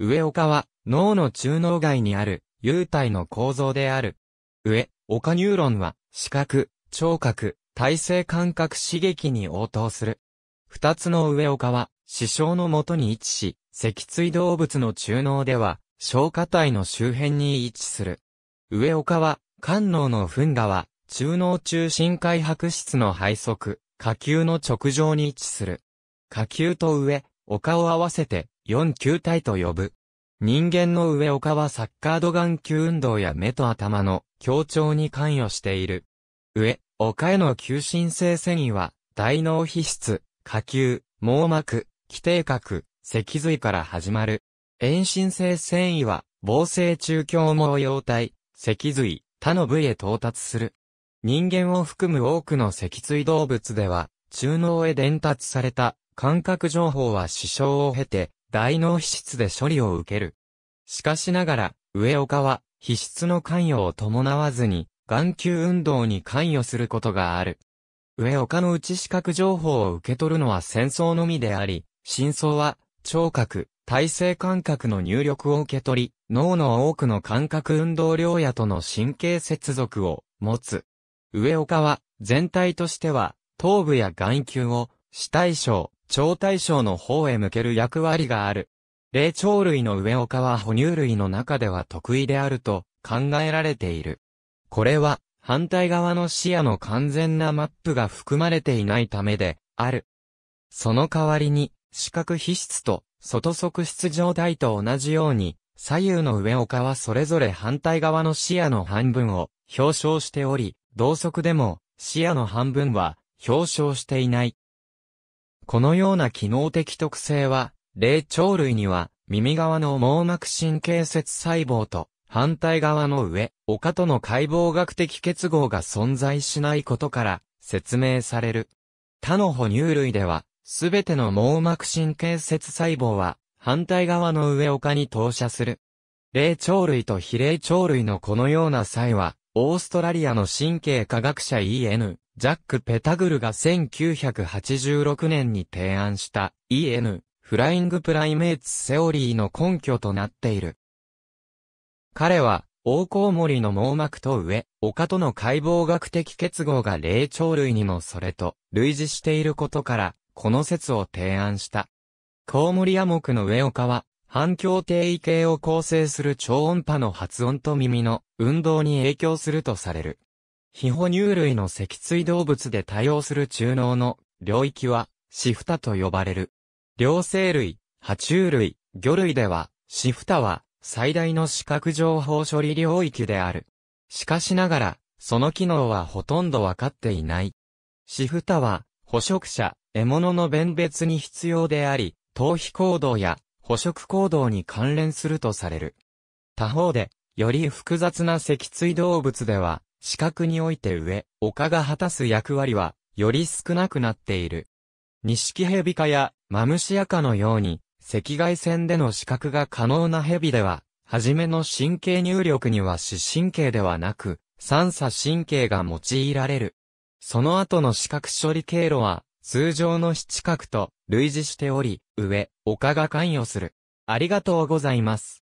上岡は脳の中脳外にある幽体の構造である。上丘ニューロンは視覚、聴覚、体制感覚刺激に応答する。二つの上岡は視床のもとに位置し、脊椎動物の中脳では消化体の周辺に位置する。上岡は肝脳の噴河は中脳中心開白質の配側、下級の直上に位置する。下級と上、丘を合わせて4球体と呼ぶ。人間の上丘はサッカード眼球運動や目と頭の協調に関与している。上、丘への急進性繊維は、大脳皮質、下球、網膜、基底核、脊髄から始まる。遠心性繊維は、防性中胸毛様体、脊髄、他の部位へ到達する。人間を含む多くの脊椎動物では、中脳へ伝達された感覚情報は視床を経て、大脳皮質で処理を受ける。しかしながら、上岡は、皮質の関与を伴わずに、眼球運動に関与することがある。上岡の内視覚情報を受け取るのは戦争のみであり、真相は、聴覚、体制感覚の入力を受け取り、脳の多くの感覚運動量野との神経接続を持つ。上岡は、全体としては、頭部や眼球を、死対象、超対象の方へ向ける役割がある。霊長類の上岡は哺乳類の中では得意であると考えられている。これは反対側の視野の完全なマップが含まれていないためである。その代わりに視覚皮質と外側質状態と同じように左右の上岡はそれぞれ反対側の視野の半分を表彰しており、同側でも視野の半分は表彰していない。このような機能的特性は、霊長類には、耳側の網膜神経節細胞と、反対側の上、丘との解剖学的結合が存在しないことから、説明される。他の哺乳類では、すべての網膜神経節細胞は、反対側の上丘に投射する。霊長類と非霊長類のこのような際は、オーストラリアの神経科学者 E.N. ジャック・ペタグルが1986年に提案した EN フライングプライメーツセオリーの根拠となっている。彼は、大コウモリの網膜と上、丘との解剖学的結合が霊長類にもそれと類似していることから、この説を提案した。コウモリ亜目の上丘は、反響定位系を構成する超音波の発音と耳の運動に影響するとされる。非哺乳類の脊椎動物で多応する中脳の領域は、シフタと呼ばれる。両生類、爬虫類、魚類では、シフタは、最大の視覚情報処理領域である。しかしながら、その機能はほとんどわかっていない。シフタは、捕食者、獲物の弁別に必要であり、逃避行動や捕食行動に関連するとされる。他方で、より複雑な脊椎動物では、視覚において上、丘が果たす役割は、より少なくなっている。ニシキヘビ科やマムシア科のように、赤外線での視覚が可能なヘビでは、はじめの神経入力には視神経ではなく、三叉神経が用いられる。その後の視覚処理経路は、通常の七角と類似しており、上、丘が関与する。ありがとうございます。